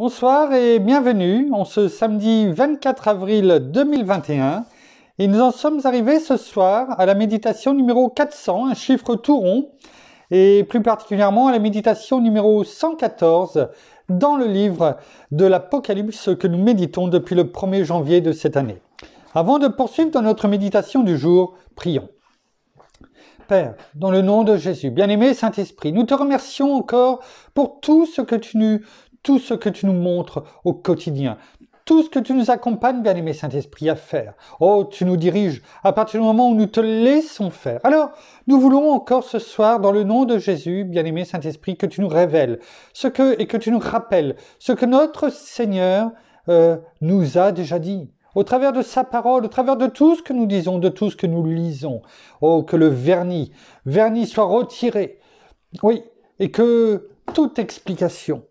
Bonsoir et bienvenue en ce samedi 24 avril 2021. Et nous en sommes arrivés ce soir à la méditation numéro 400, un chiffre tout rond, et plus particulièrement à la méditation numéro 114 dans le livre de l'Apocalypse que nous méditons depuis le 1er janvier de cette année. Avant de poursuivre dans notre méditation du jour, prions. Père, dans le nom de Jésus, bien-aimé Saint-Esprit, nous te remercions encore pour tout ce que tu nous, tout ce que tu nous montres au quotidien, tout ce que tu nous accompagnes, bien-aimé Saint-Esprit, à faire. Oh, tu nous diriges à partir du moment où nous te laissons faire. Alors, nous voulons encore ce soir, dans le nom de Jésus, bien-aimé Saint-Esprit, que tu nous révèles ce que, et que tu nous rappelles ce que notre Seigneur euh, nous a déjà dit. Au travers de sa parole, au travers de tout ce que nous disons, de tout ce que nous lisons. Oh, que le vernis, vernis soit retiré. Oui, et que toute explication,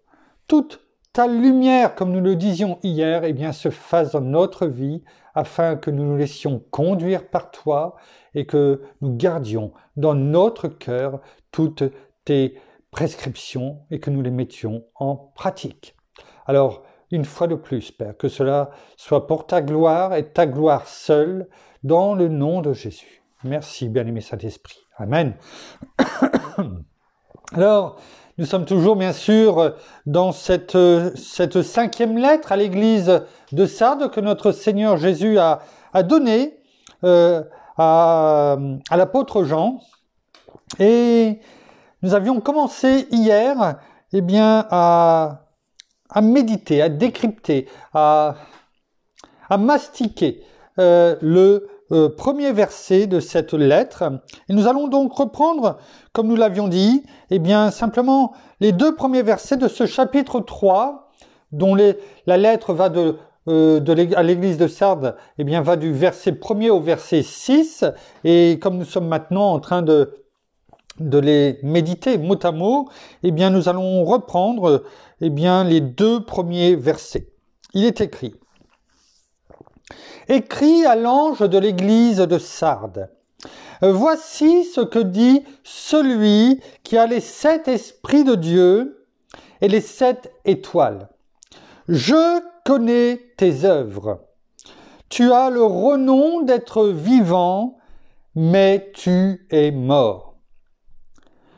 toute ta lumière, comme nous le disions hier, eh bien, se fasse dans notre vie afin que nous nous laissions conduire par toi et que nous gardions dans notre cœur toutes tes prescriptions et que nous les mettions en pratique. Alors, une fois de plus, Père, que cela soit pour ta gloire et ta gloire seule, dans le nom de Jésus. Merci, bien-aimé Saint-Esprit. Amen. Alors, nous sommes toujours, bien sûr, dans cette, cette cinquième lettre à l'église de Sardes que notre Seigneur Jésus a, a donnée euh, à, l'apôtre Jean. Et nous avions commencé hier, eh bien, à, méditer, à décrypter, à, mastiquer euh, le euh, premier verset de cette lettre. Et nous allons donc reprendre, comme nous l'avions dit, eh bien simplement les deux premiers versets de ce chapitre 3, dont les, la lettre va de, euh, à l'église de Sardes, eh bien va du verset premier au verset 6. Et comme nous sommes maintenant en train de de les méditer mot à mot, eh bien nous allons reprendre eh bien les deux premiers versets. Il est écrit Écrit à l'ange de l'église de Sardes. Voici ce que dit celui qui a les sept esprits de Dieu et les sept étoiles. Je connais tes œuvres. Tu as le renom d'être vivant, mais tu es mort.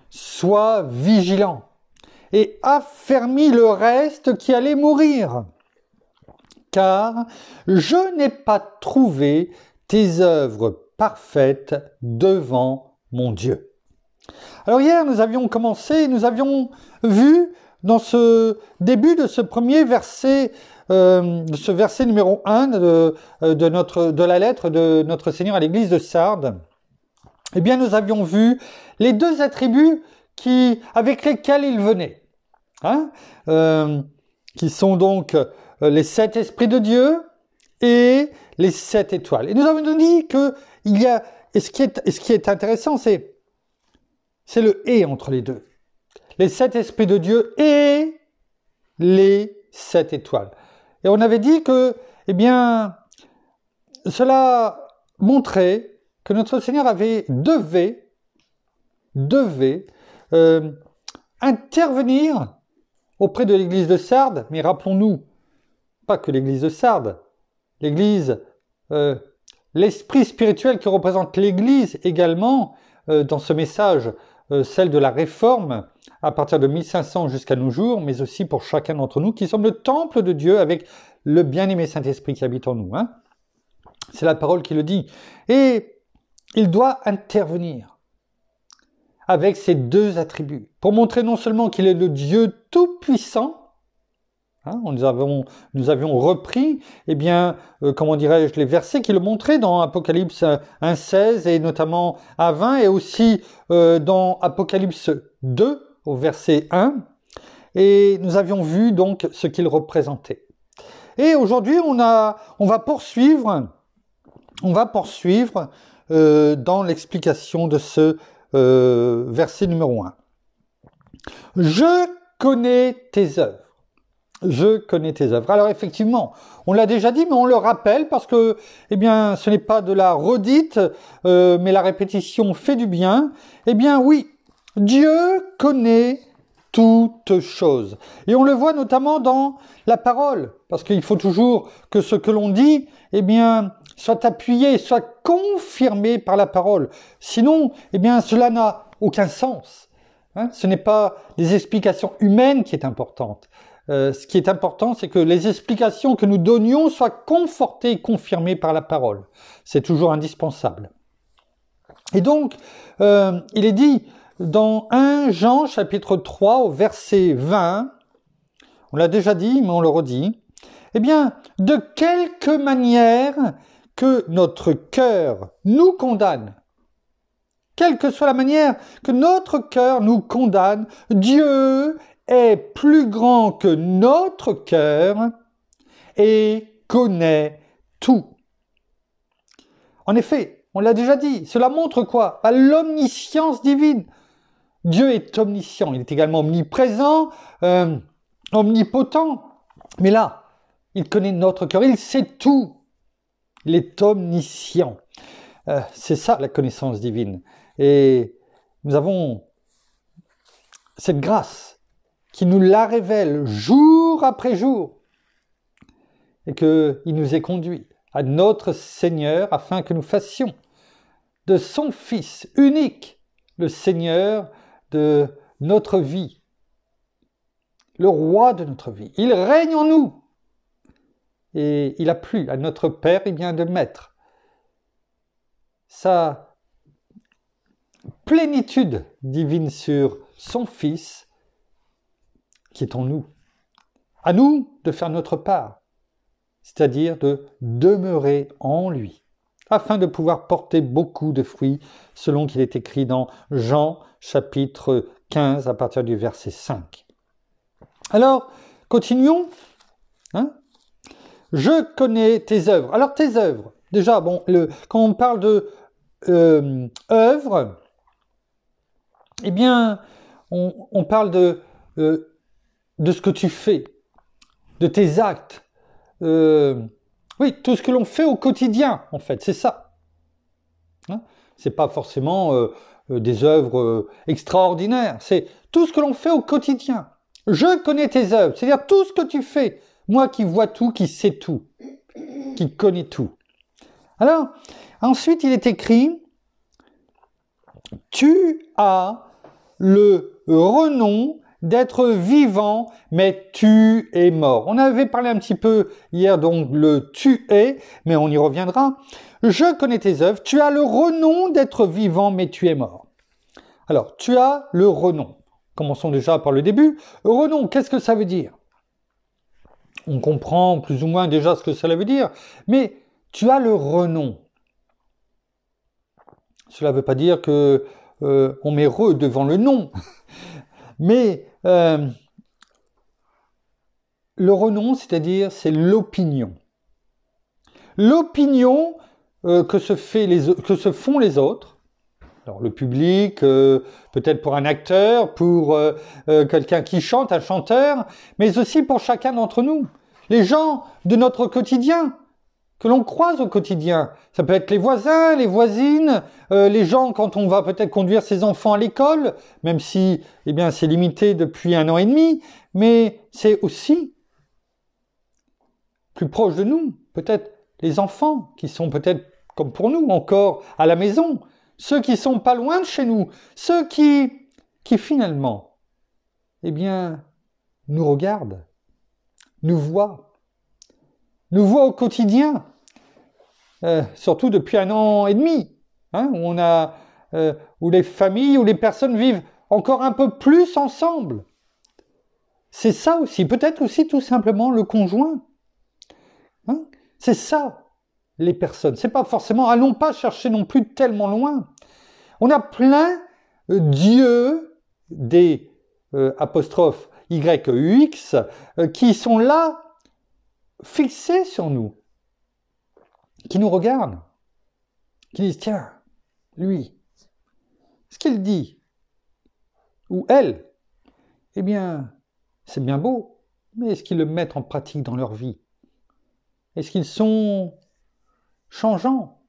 Sois vigilant et affermis le reste qui allait mourir car je n'ai pas trouvé tes œuvres parfaites devant mon Dieu. Alors hier, nous avions commencé, nous avions vu dans ce début de ce premier verset, euh, de ce verset numéro 1 euh, de, la lettre de notre Seigneur à l'Église de Sardes, eh bien nous avions vu les deux attributs avec lesquels il venait, hein, euh, qui sont donc euh, les sept esprits de Dieu et les sept étoiles. Et nous avons dit que il y a, et ce qui est, ce qui est intéressant, c'est, c'est le et entre les deux. Les sept esprits de Dieu et les sept étoiles. Et on avait dit que, eh bien, cela montrait que notre Seigneur avait devait, devait euh, intervenir auprès de l'Église de Sardes. Mais rappelons-nous que l'église de Sardes, l'église, euh, l'esprit spirituel qui représente l'église également euh, dans ce message, euh, celle de la réforme à partir de 1500 jusqu'à nos jours, mais aussi pour chacun d'entre nous qui sommes le temple de Dieu avec le bien-aimé Saint-Esprit qui habite en nous. Hein. C'est la parole qui le dit. Et il doit intervenir avec ces deux attributs pour montrer non seulement qu'il est le Dieu tout-puissant, Hein, nous, avons, nous avions repris, eh bien, euh, comment dirais-je, les versets qui le montraient dans Apocalypse 1.16 euh, et notamment à 20 et aussi euh, dans Apocalypse 2 au verset 1. Et nous avions vu donc ce qu'il représentait. Et aujourd'hui, on, a, on va poursuivre, on va poursuivre dans l'explication de ce verset numéro 1. Je connais tes œuvres je connais tes œuvres. Alors effectivement, on l'a déjà dit, mais on le rappelle parce que, eh bien, ce n'est pas de la redite, euh, mais la répétition fait du bien. Eh bien, oui, Dieu connaît toutes choses. Et on le voit notamment dans la parole, parce qu'il faut toujours que ce que l'on dit, eh bien, soit appuyé, soit confirmé par la parole. Sinon, eh bien, cela n'a aucun sens. Hein. ce n'est pas des explications humaines qui est importante, euh, ce qui est important, c'est que les explications que nous donnions soient confortées et confirmées par la parole. C'est toujours indispensable. Et donc, euh, il est dit dans 1 Jean chapitre 3 au verset 20, on l'a déjà dit, mais on le redit, eh bien, de quelque manière que notre cœur nous condamne, quelle que soit la manière que notre cœur nous condamne, Dieu est plus grand que notre cœur et connaît tout. En effet, on l'a déjà dit, cela montre quoi bah, L'omniscience divine. Dieu est omniscient, il est également omniprésent, euh, omnipotent. Mais là, il connaît notre cœur, il sait tout. Il est omniscient. Euh, c'est ça la connaissance divine. Et nous avons cette grâce qui nous la révèle jour après jour et qu'il nous ait conduit à notre Seigneur afin que nous fassions de son Fils unique le Seigneur de notre vie, le roi de notre vie. Il règne en nous et il a plu à notre Père et bien de mettre sa plénitude divine sur son Fils qui est en nous. À nous de faire notre part, c'est-à-dire de demeurer en lui, afin de pouvoir porter beaucoup de fruits, selon qu'il est écrit dans Jean chapitre 15 à partir du verset 5. Alors, continuons. Hein je connais tes œuvres. Alors tes œuvres, déjà, bon, le, quand on parle de euh, œuvres, eh bien, on, parle de euh, de ce que tu fais, de tes actes. Euh, oui, tout ce que l'on fait au quotidien, en fait, c'est ça. Hein? Ce n'est pas forcément euh, euh, des œuvres extraordinaires, c'est tout ce que l'on fait au quotidien. Je connais tes œuvres, c'est-à-dire tout ce que tu fais. Moi qui vois tout, qui sais tout, qui connais tout. Alors, ensuite, il est écrit, tu as le renom d'être vivant, mais tu es mort. On avait parlé un petit peu hier, donc, le tu es, mais on y reviendra. Je connais tes œuvres. Tu as le renom d'être vivant, mais tu es mort. Alors, tu as le renom. Commençons déjà par le début. renom, qu'est-ce que ça veut dire? On comprend plus ou moins déjà ce que cela veut dire, mais tu as le renom. Cela ne veut pas dire que euh, on met re devant le nom, mais euh, le renom, c'est-à-dire, c'est l'opinion. L'opinion euh, que, se font les autres, alors le public, euh, peut-être pour un acteur, pour quelqu'un qui chante, un chanteur, mais aussi pour chacun d'entre nous, les gens de notre quotidien, que l'on croise au quotidien. Ça peut être les voisins, les voisines, euh, les gens quand on va peut-être conduire ses enfants à l'école, même si eh bien c'est limité depuis un an et demi, mais c'est aussi plus proche de nous, peut-être les enfants qui sont peut-être comme pour nous encore à la maison, ceux qui sont pas loin de chez nous, ceux qui qui finalement eh bien nous regardent, nous voient, nous voient au quotidien euh, surtout depuis un an et demi, hein, où, on a, euh, où les familles, où les personnes vivent encore un peu plus ensemble. C'est ça aussi, peut-être aussi tout simplement le conjoint. Hein. c'est ça, les personnes. C'est pas forcément, allons pas chercher non plus tellement loin. On a plein euh, dieux des euh, apostrophes yux euh, qui sont là, fixés sur nous qui nous regardent, qui disent, tiens, lui, ce qu'il dit, ou elle, eh bien, c'est bien beau, mais est-ce qu'ils le mettent en pratique dans leur vie Est-ce qu'ils sont changeants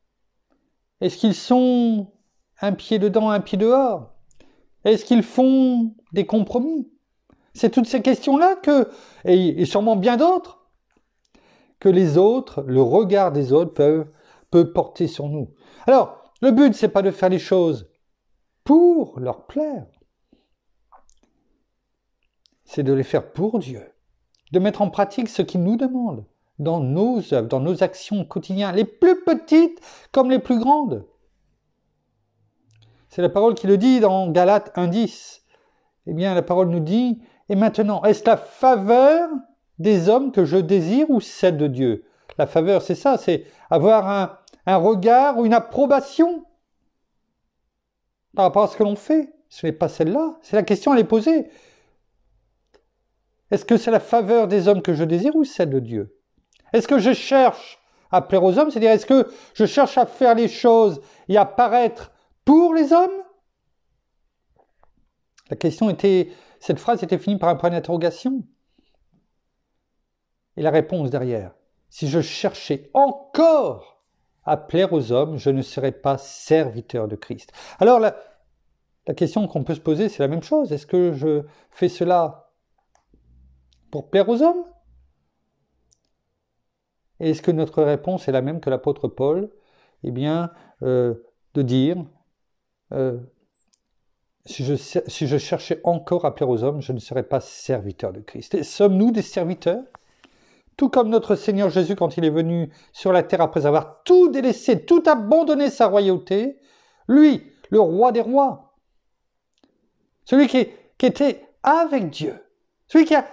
Est-ce qu'ils sont un pied dedans, un pied dehors Est-ce qu'ils font des compromis C'est toutes ces questions-là que, et, sûrement bien d'autres, que les autres, le regard des autres peuvent, peut porter sur nous. Alors, le but, c'est pas de faire les choses pour leur plaire. C'est de les faire pour Dieu. De mettre en pratique ce qu'il nous demande dans nos œuvres, dans nos actions quotidiennes, les plus petites comme les plus grandes. C'est la parole qui le dit dans Galates 1.10. Eh bien, la parole nous dit, et maintenant, est-ce la faveur des hommes que je désire ou celle de Dieu La faveur, c'est ça, c'est avoir un, regard ou une approbation par rapport à ce que l'on fait. Ce n'est pas celle-là. C'est la question, à les poser. Est-ce que c'est la faveur des hommes que je désire ou celle de Dieu Est-ce que je cherche à plaire aux hommes C'est-à-dire, est-ce que je cherche à faire les choses et à paraître pour les hommes La question était, cette phrase était finie par un point d'interrogation. Et la réponse derrière, si je cherchais encore à plaire aux hommes, je ne serais pas serviteur de Christ. Alors la, question qu'on peut se poser, c'est la même chose. Est-ce que je fais cela pour plaire aux hommes Et est-ce que notre réponse est la même que l'apôtre Paul Eh bien, euh, de dire, euh, si je, si je, cherchais encore à plaire aux hommes, je ne serais pas serviteur de Christ. Sommes-nous des serviteurs tout comme notre Seigneur Jésus quand il est venu sur la terre après avoir tout délaissé, tout abandonné sa royauté, lui, le roi des rois, celui qui, était avec Dieu, celui qui a,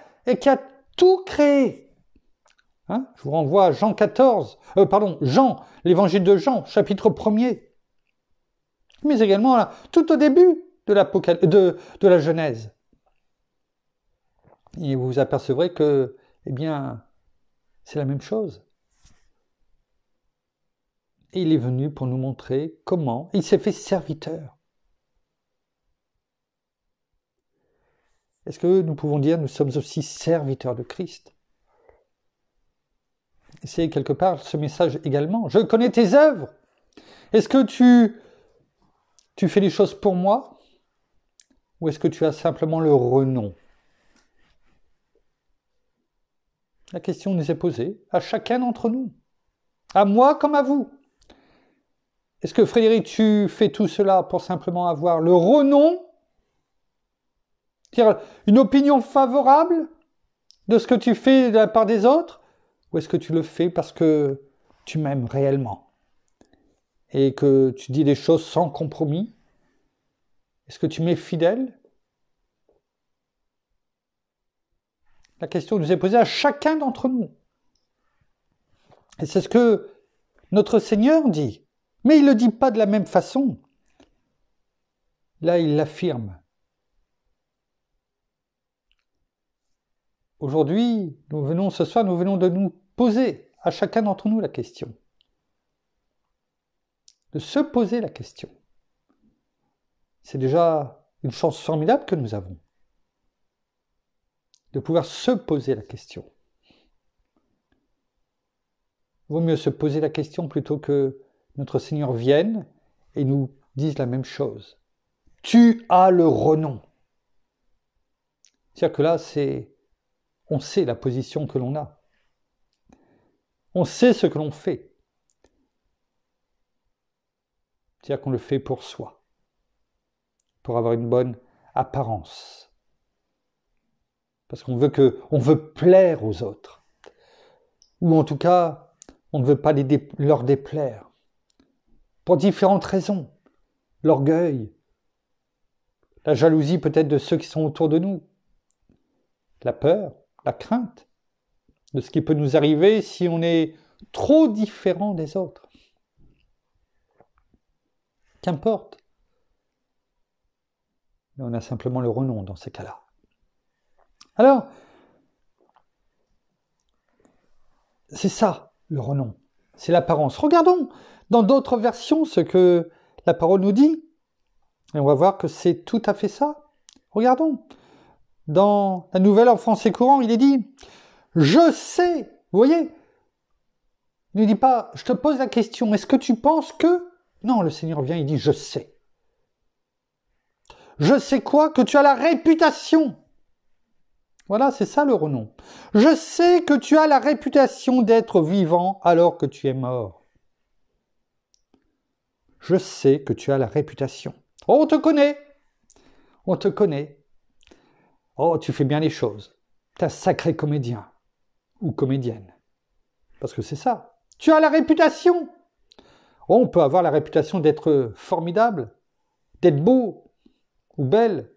tout créé. Hein, je vous renvoie à Jean 14, euh, pardon, Jean, l'évangile de Jean, chapitre 1er, mais également tout au début de, de la Genèse. Et vous vous apercevrez que, eh bien, c'est la même chose. Et il est venu pour nous montrer comment il s'est fait serviteur. Est-ce que nous pouvons dire nous sommes aussi serviteurs de Christ C'est quelque part ce message également. Je connais tes œuvres. Est-ce que tu, tu fais les choses pour moi Ou est-ce que tu as simplement le renom La question nous est posée à chacun d'entre nous, à moi comme à vous. Est-ce que Frédéric, tu fais tout cela pour simplement avoir le renom, dire une opinion favorable de ce que tu fais de la part des autres, ou est-ce que tu le fais parce que tu m'aimes réellement et que tu dis des choses sans compromis Est-ce que tu m'es fidèle La question nous est posée à chacun d'entre nous. Et c'est ce que notre Seigneur dit. Mais il ne le dit pas de la même façon. Là, il l'affirme. Aujourd'hui, nous venons ce soir, nous venons de nous poser à chacun d'entre nous la question. De se poser la question. C'est déjà une chance formidable que nous avons de pouvoir se poser la question. Vaut mieux se poser la question plutôt que notre Seigneur vienne et nous dise la même chose. Tu as le renom. C'est-à-dire que là, c'est on sait la position que l'on a. On sait ce que l'on fait. C'est-à-dire qu'on le fait pour soi, pour avoir une bonne apparence parce qu'on veut que, on veut plaire aux autres, ou en tout cas, on ne veut pas leur déplaire, pour différentes raisons. L'orgueil, la jalousie peut-être de ceux qui sont autour de nous, la peur, la crainte de ce qui peut nous arriver si on est trop différent des autres. Qu'importe. on a simplement le renom dans ces cas-là. Alors, c'est ça le renom, c'est l'apparence. Regardons dans d'autres versions ce que la parole nous dit, et on va voir que c'est tout à fait ça. Regardons. Dans la nouvelle en français courant, il est dit Je sais, vous voyez, il ne dit pas Je te pose la question, est-ce que tu penses que. Non, le Seigneur vient, il dit Je sais. Je sais quoi Que tu as la réputation voilà, c'est ça le renom. Je sais que tu as la réputation d'être vivant alors que tu es mort. Je sais que tu as la réputation. Oh, on te connaît. On te connaît. Oh, tu fais bien les choses. T'es un sacré comédien ou comédienne. Parce que c'est ça. Tu as la réputation. Oh, on peut avoir la réputation d'être formidable, d'être beau ou belle,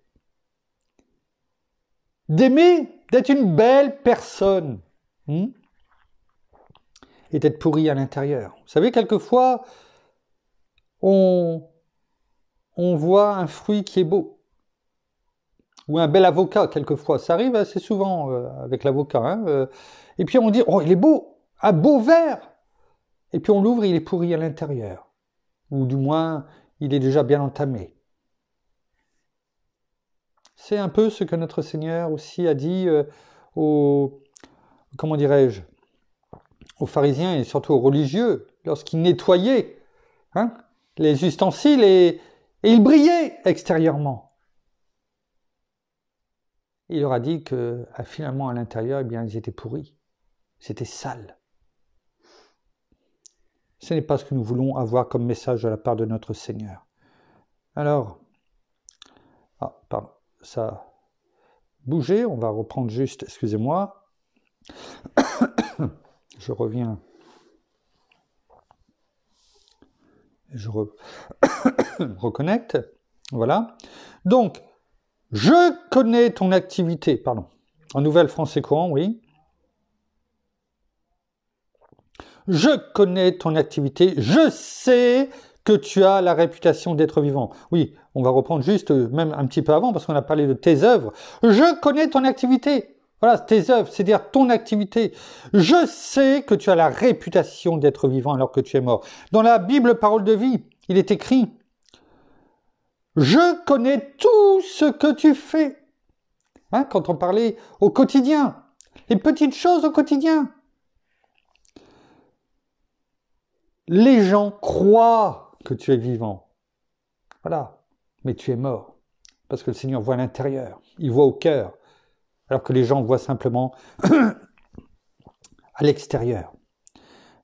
d'aimer, d'être une belle personne. Hmm? et d'être pourri à l'intérieur. Vous savez, quelquefois, on, on voit un fruit qui est beau. Ou un bel avocat, quelquefois. Ça arrive assez souvent euh, avec l'avocat. Hein, euh. et puis on dit, oh, il est beau, un beau vert. Et puis on l'ouvre, il est pourri à l'intérieur. Ou du moins, il est déjà bien entamé. C'est un peu ce que notre Seigneur aussi a dit euh, aux, comment dirais-je, aux pharisiens et surtout aux religieux, lorsqu'ils nettoyaient hein, les ustensiles et, ils brillaient extérieurement il leur a dit que ah, finalement à l'intérieur, eh bien, ils étaient pourris, c'était sale. Ce n'est pas ce que nous voulons avoir comme message de la part de notre Seigneur. Alors, ah, pardon ça bouger. On va reprendre juste, excusez-moi. Je reviens. Je reconnecte. Voilà. Donc, je connais ton activité, pardon. En nouvelle français courant, oui. Je connais ton activité, je sais que tu as la réputation d'être vivant. Oui, on va reprendre juste euh, même un petit peu avant parce qu'on a parlé de tes œuvres. Je connais ton activité. Voilà, tes œuvres, c'est-à-dire ton activité. Je sais que tu as la réputation d'être vivant alors que tu es mort. Dans la Bible Parole de vie, il est écrit Je connais tout ce que tu fais. Hein, quand on parlait au quotidien, les petites choses au quotidien. Les gens croient que tu es vivant. Voilà. Mais tu es mort. Parce que le Seigneur voit l'intérieur. Il voit au cœur. Alors que les gens voient simplement à l'extérieur.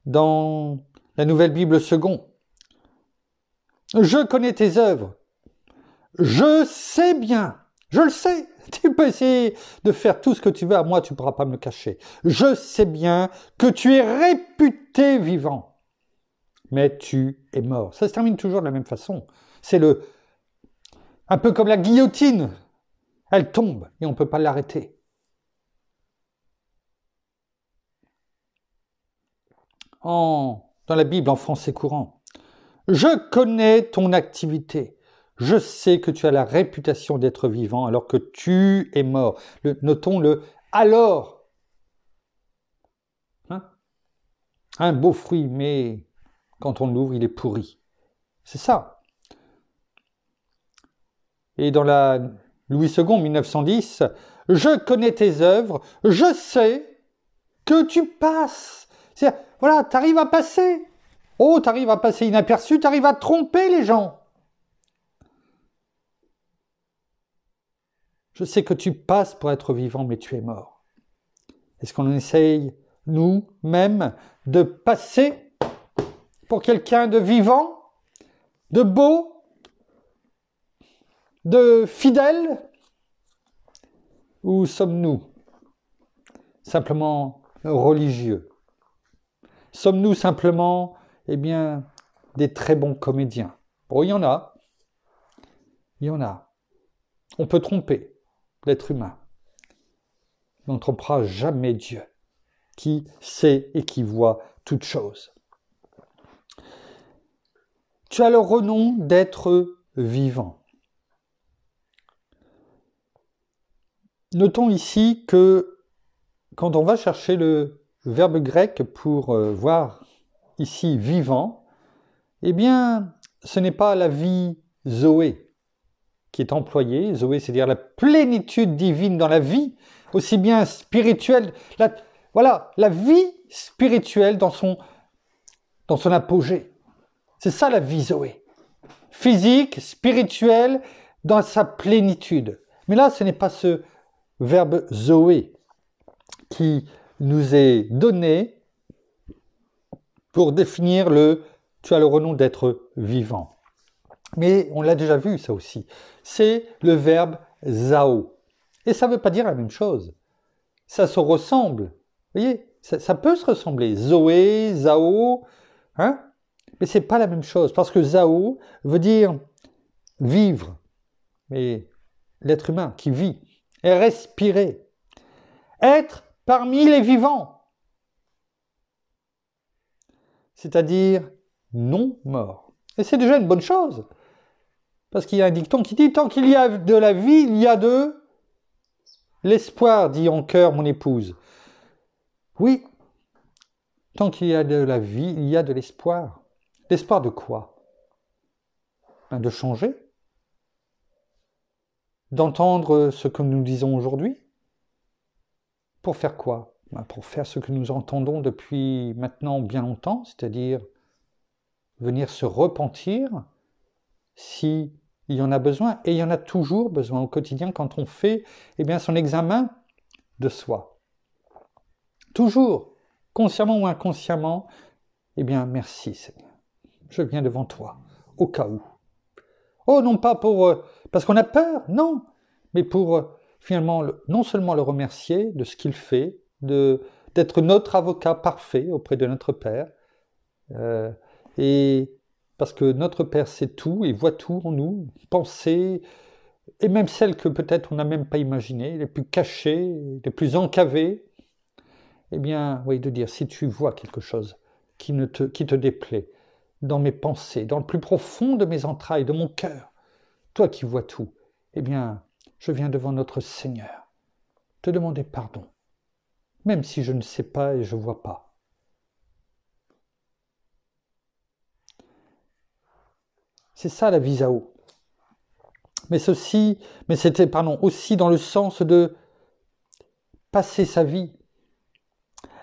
Dans la Nouvelle Bible seconde, je connais tes œuvres. Je sais bien. Je le sais. Tu peux essayer de faire tout ce que tu veux. À moi, tu ne pourras pas me le cacher. Je sais bien que tu es réputé vivant mais tu es mort. Ça se termine toujours de la même façon. C'est le. Un peu comme la guillotine. Elle tombe et on ne peut pas l'arrêter. En, dans la Bible, en français courant, je connais ton activité. Je sais que tu as la réputation d'être vivant alors que tu es mort. notons le alors. Hein? Un beau fruit, mais quand on l'ouvre, il est pourri. C'est ça. Et dans la Louis II, 1910, je connais tes œuvres, je sais que tu passes. C'est-à-dire, voilà, t'arrives à passer. Oh, t'arrives à passer inaperçu, tu arrives à tromper les gens. Je sais que tu passes pour être vivant, mais tu es mort. Est-ce qu'on essaye, nous-mêmes, de passer pour quelqu'un de vivant, de beau, de fidèle Ou sommes-nous simplement religieux Sommes-nous simplement, eh bien, des très bons comédiens Bon, il y en a. Il y en a. On peut tromper l'être humain. On ne trompera jamais Dieu, qui sait et qui voit toutes choses. Tu as le renom d'être vivant. Notons ici que quand on va chercher le verbe grec pour euh, voir ici vivant, eh bien, ce n'est pas la vie Zoé qui est employée. Zoé, c'est-à-dire la plénitude divine dans la vie, aussi bien spirituelle, voilà, la vie spirituelle dans son, dans son apogée. C'est ça la vie Zoé. Physique, spirituelle, dans sa plénitude. Mais là, ce n'est pas ce verbe Zoé qui nous est donné pour définir le tu as le renom d'être vivant. Mais on l'a déjà vu ça aussi. C'est le verbe zao. Et ça ne veut pas dire la même chose. Ça se ressemble. Vous voyez, ça, ça peut se ressembler. Zoé, zao. Hein mais ce n'est pas la même chose, parce que Zao veut dire vivre, mais l'être humain qui vit, et respirer, être parmi les vivants, c'est-à-dire non mort. Et c'est déjà une bonne chose, parce qu'il y a un dicton qui dit, tant qu'il y a de la vie, il y a de l'espoir, dit en cœur mon épouse. Oui, tant qu'il y a de la vie, il y a de l'espoir. L'espoir de quoi ben, De changer D'entendre ce que nous disons aujourd'hui Pour faire quoi ben, Pour faire ce que nous entendons depuis maintenant bien longtemps, c'est-à-dire venir se repentir si il y en a besoin, et il y en a toujours besoin au quotidien quand on fait eh bien, son examen de soi. Toujours, consciemment ou inconsciemment, eh bien merci Seigneur je viens devant toi, au cas où. Oh, non pas pour... Euh, parce qu'on a peur, non, mais pour euh, finalement non seulement le remercier de ce qu'il fait, de, d'être notre avocat parfait auprès de notre Père, euh, et parce que notre Père sait tout, et voit tout en nous, pensées, et même celles que peut-être on n'a même pas imaginées, les plus cachées, les plus encavées, eh bien, oui, de dire, si tu vois quelque chose qui, ne te, qui te déplaît, dans mes pensées, dans le plus profond de mes entrailles, de mon cœur, toi qui vois tout, eh bien, je viens devant notre Seigneur te demander pardon, même si je ne sais pas et je ne vois pas. C'est ça la eau. Mais ceci, mais c'était pardon, aussi dans le sens de passer sa vie.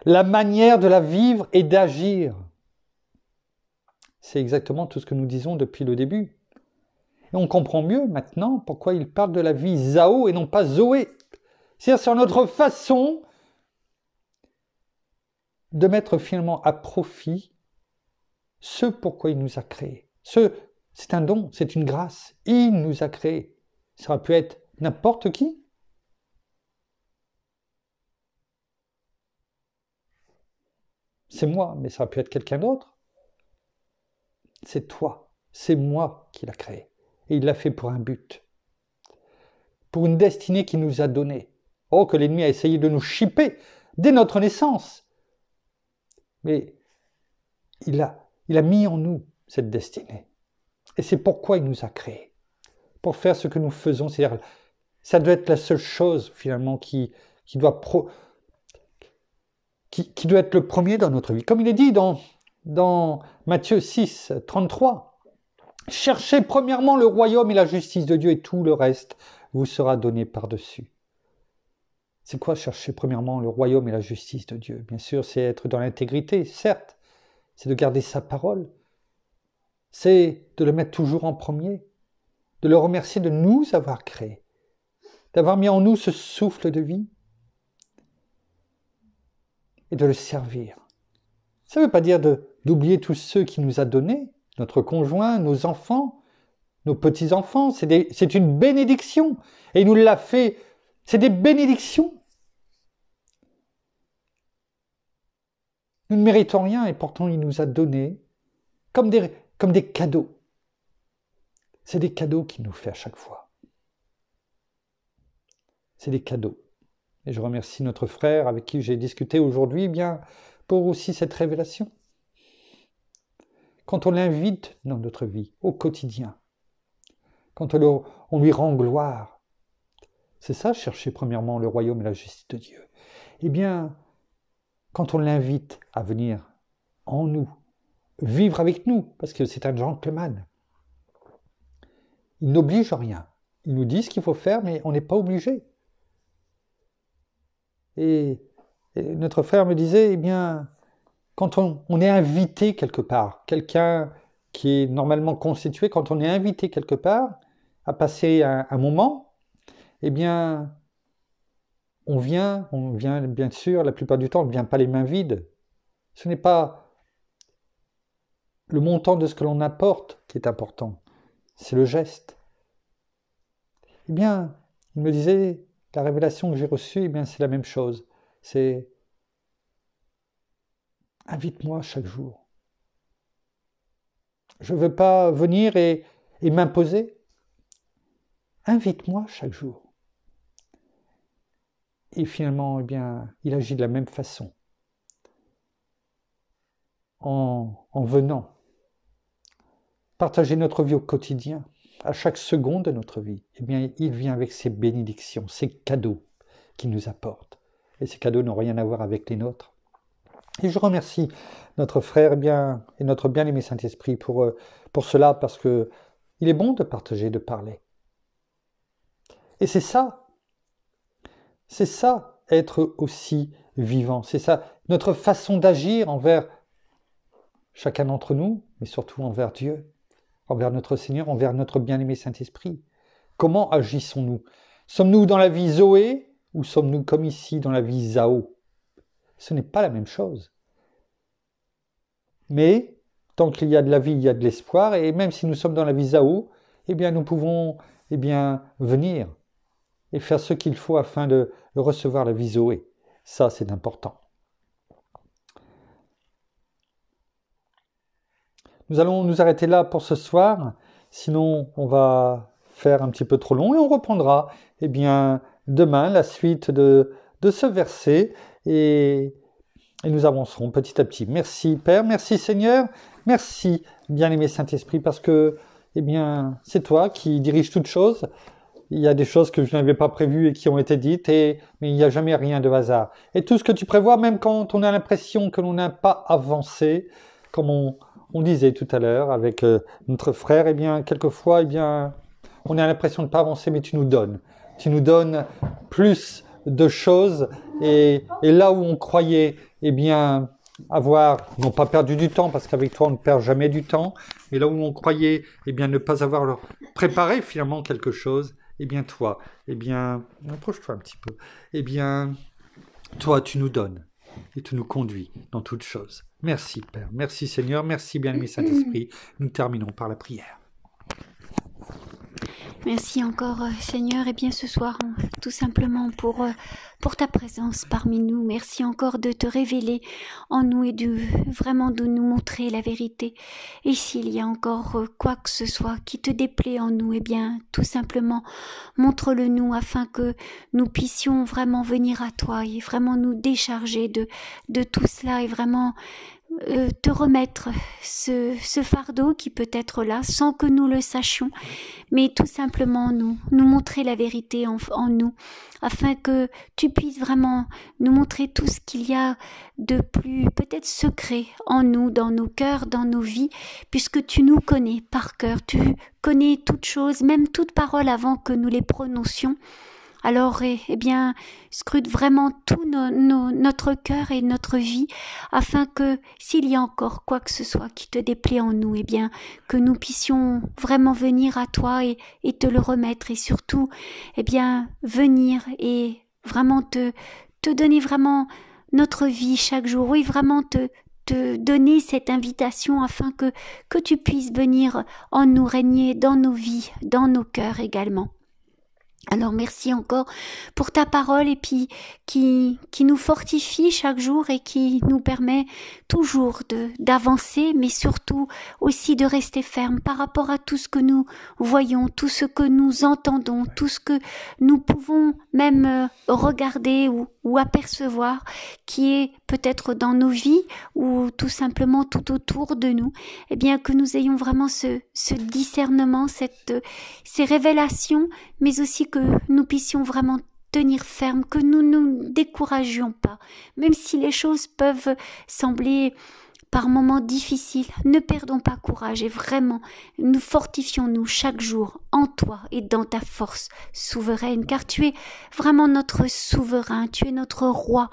La manière de la vivre et d'agir. C'est exactement tout ce que nous disons depuis le début. Et on comprend mieux maintenant pourquoi il parle de la vie Zao et non pas Zoé. C'est-à-dire sur notre façon de mettre finalement à profit ce pourquoi il nous a créés. c'est un don, c'est une grâce. Il nous a créés. Ça aurait pu être n'importe qui. C'est moi, mais ça aurait pu être quelqu'un d'autre. C'est toi, c'est moi qui l'a créé. Et il l'a fait pour un but, pour une destinée qu'il nous a donnée. Oh, que l'ennemi a essayé de nous chipper dès notre naissance. Mais il a, il a mis en nous cette destinée. Et c'est pourquoi il nous a créés, pour faire ce que nous faisons. C'est-à-dire, ça doit être la seule chose finalement qui, qui doit qui, doit être le premier dans notre vie. Comme il est dit dans dans Matthieu 6, 33. Cherchez premièrement le royaume et la justice de Dieu et tout le reste vous sera donné par-dessus. C'est quoi chercher premièrement le royaume et la justice de Dieu Bien sûr, c'est être dans l'intégrité, certes, c'est de garder sa parole, c'est de le mettre toujours en premier, de le remercier de nous avoir créé, d'avoir mis en nous ce souffle de vie et de le servir. Ça ne veut pas dire de d'oublier tous ceux qui nous a donnés, notre conjoint, nos enfants, nos petits-enfants. C'est une bénédiction. Et il nous l'a fait. C'est des bénédictions. Nous ne méritons rien et pourtant il nous a donné comme des, cadeaux. C'est des cadeaux qu'il nous fait à chaque fois. C'est des cadeaux. Et je remercie notre frère avec qui j'ai discuté aujourd'hui eh bien pour aussi cette révélation quand on l'invite dans notre vie, au quotidien, quand on lui rend gloire. C'est ça, chercher premièrement le royaume et la justice de Dieu. Eh bien, quand on l'invite à venir en nous, vivre avec nous, parce que c'est un gentleman, il n'oblige rien. Il nous dit ce qu'il faut faire, mais on n'est pas obligé. Et, et, notre frère me disait, eh bien, quand on, est invité quelque part, quelqu'un qui est normalement constitué, quand on est invité quelque part à passer un, un moment, eh bien, on vient, on vient bien sûr, la plupart du temps, on ne vient pas les mains vides. Ce n'est pas le montant de ce que l'on apporte qui est important, c'est le geste. Eh bien, il me disait, la révélation que j'ai reçue, eh bien, c'est la même chose. C'est Invite-moi chaque jour. Je ne veux pas venir et, m'imposer. Invite-moi chaque jour. Et finalement, eh bien, il agit de la même façon. En, en venant partager notre vie au quotidien, à chaque seconde de notre vie, eh bien, il vient avec ses bénédictions, ses cadeaux qu'il nous apporte. Et ces cadeaux n'ont rien à voir avec les nôtres. Et je remercie notre frère bien et notre bien-aimé Saint-Esprit pour, euh, pour cela, parce que il est bon de partager, de parler. Et c'est ça, c'est ça être aussi vivant, c'est ça notre façon d'agir envers chacun d'entre nous, mais surtout envers Dieu, envers notre Seigneur, envers notre bien-aimé Saint-Esprit. Comment agissons-nous Sommes-nous dans la vie Zoé ou sommes-nous comme ici dans la vie Zao ce n'est pas la même chose. Mais tant qu'il y a de la vie, il y a de l'espoir, et même si nous sommes dans la vie Zao, eh bien nous pouvons eh bien, venir et faire ce qu'il faut afin de recevoir la vie Zoé. Ça, c'est important. Nous allons nous arrêter là pour ce soir, sinon on va faire un petit peu trop long et on reprendra eh bien, demain la suite de ce verset et, nous avancerons petit à petit. Merci Père, merci Seigneur, merci bien-aimé Saint-Esprit parce que eh bien, c'est toi qui diriges toutes choses. Il y a des choses que je n'avais pas prévues et qui ont été dites, et, mais il n'y a jamais rien de hasard. Et tout ce que tu prévois, même quand on a l'impression que l'on n'a pas avancé, comme on, disait tout à l'heure avec euh, notre frère, eh bien, quelquefois, eh bien, on a l'impression de ne pas avancer, mais tu nous donnes. Tu nous donnes plus de choses et, là où on croyait, eh bien, avoir, non pas perdu du temps, parce qu'avec toi, on ne perd jamais du temps, mais là où on croyait, eh bien, ne pas avoir préparé finalement quelque chose, eh bien, toi, eh bien, approche-toi un petit peu, et eh bien, toi, tu nous donnes et tu nous conduis dans toutes choses. Merci, Père. Merci, Seigneur. Merci, bien-aimé Saint-Esprit. Nous terminons par la prière. Merci encore euh, Seigneur et eh bien ce soir tout simplement pour, euh, pour ta présence parmi nous. Merci encore de te révéler en nous et de vraiment de nous montrer la vérité. Et s'il y a encore euh, quoi que ce soit qui te déplaît en nous, et eh bien tout simplement montre-le nous afin que nous puissions vraiment venir à toi et vraiment nous décharger de, de tout cela et vraiment euh, te remettre ce, fardeau qui peut être là sans que nous le sachions, mais tout simplement nous, montrer la vérité en, en nous, afin que tu puisses vraiment nous montrer tout ce qu'il y a de plus peut-être secret en nous, dans nos cœurs, dans nos vies, puisque tu nous connais par cœur, tu connais toutes choses, même toutes paroles avant que nous les prononcions. Alors, eh, eh, bien, scrute vraiment tout notre cœur et notre vie, afin que s'il y a encore quoi que ce soit qui te déplaît en nous, eh bien, que nous puissions vraiment venir à toi et, te le remettre, et surtout, eh bien, venir et vraiment te, te donner vraiment notre vie chaque jour, oui, vraiment te, te donner cette invitation afin que, que tu puisses venir en nous régner dans nos vies, dans nos cœurs également. Alors merci encore pour ta parole et puis qui, qui nous fortifie chaque jour et qui nous permet toujours de, d'avancer, mais surtout aussi de rester ferme par rapport à tout ce que nous voyons, tout ce que nous entendons, tout ce que nous pouvons même euh, regarder ou, ou apercevoir qui est peut-être dans nos vies ou tout simplement tout autour de nous, eh bien que nous ayons vraiment ce, discernement, cette, ces révélations, mais aussi que nous puissions vraiment tenir ferme, que nous ne nous décourageons pas, même si les choses peuvent sembler par moments difficiles, ne perdons pas courage et vraiment, nous fortifions-nous chaque jour en toi et dans ta force souveraine, car tu es vraiment notre souverain, tu es notre roi,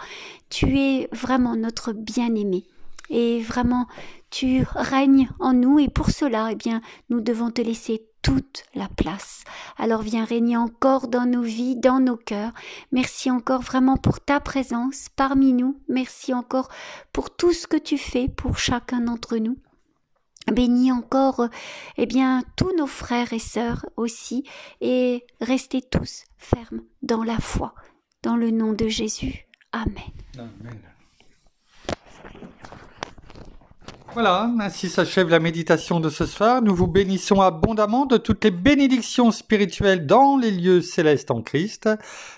tu es vraiment notre bien-aimé. Et vraiment, tu règnes en nous et pour cela, eh bien, nous devons te laisser toute la place. Alors viens régner encore dans nos vies, dans nos cœurs. Merci encore vraiment pour ta présence parmi nous. Merci encore pour tout ce que tu fais pour chacun d'entre nous. Bénis encore, euh, eh bien, tous nos frères et sœurs aussi, et restez tous fermes dans la foi, dans le nom de Jésus. Amen. Amen. Voilà, ainsi s'achève la méditation de ce soir. Nous vous bénissons abondamment de toutes les bénédictions spirituelles dans les lieux célestes en Christ.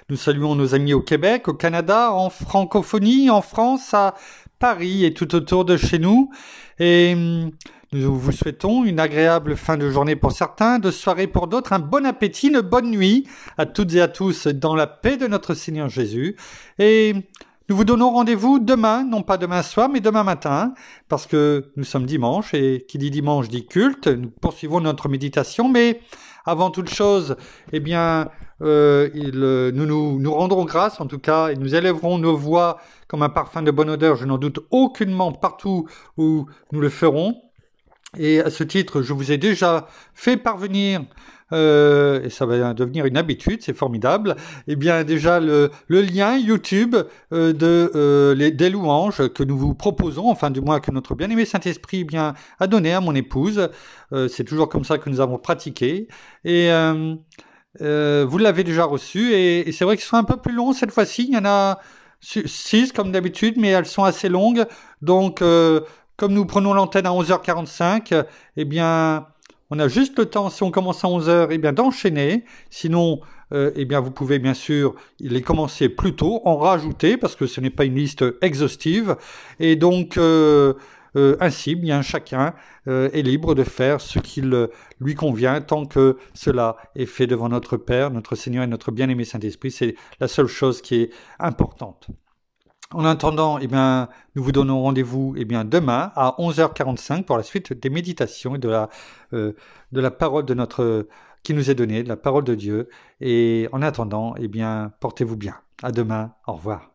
Nous saluons nos amis au Québec, au Canada, en francophonie, en France, à Paris et tout autour de chez nous. Et hum, nous vous souhaitons une agréable fin de journée pour certains, de soirée pour d'autres, un bon appétit, une bonne nuit à toutes et à tous dans la paix de notre Seigneur Jésus. Et nous vous donnons rendez-vous demain, non pas demain soir, mais demain matin, parce que nous sommes dimanche et qui dit dimanche dit culte. Nous poursuivons notre méditation, mais avant toute chose, eh bien, euh, euh, nous, nous, nous rendrons grâce en tout cas et nous élèverons nos voix comme un parfum de bonne odeur, je n'en doute aucunement, partout où nous le ferons. Et à ce titre, je vous ai déjà fait parvenir euh, et ça va devenir une habitude, c'est formidable. et eh bien, déjà le, lien YouTube euh, de euh, les, des louanges que nous vous proposons, enfin du moins que notre bien-aimé Saint-Esprit eh bien a donné à mon épouse. c'est toujours comme ça que nous avons pratiqué et vous l'avez déjà reçu et, c'est vrai qu'ils sont un peu plus longs cette fois-ci. Il y en a six comme d'habitude, mais elles sont assez longues. Donc, comme nous prenons l'antenne à 11h45, et eh bien, on a juste le temps, si on commence à 11h, eh et bien d'enchaîner. Sinon, euh, eh bien vous pouvez bien sûr les commencer plus tôt, en rajouter, parce que ce n'est pas une liste exhaustive. Et donc, ainsi, euh, euh, bien chacun est libre de faire ce qu'il lui convient tant que cela est fait devant notre Père, notre Seigneur et notre bien-aimé Saint-Esprit. C'est la seule chose qui est importante. En attendant, eh bien, nous vous donnons rendez-vous eh bien, demain à 11h45 pour la suite des méditations et de la, euh, de la parole de notre, qui nous est donnée, de la parole de Dieu. Et en attendant, eh bien, portez-vous bien. À demain. Au revoir.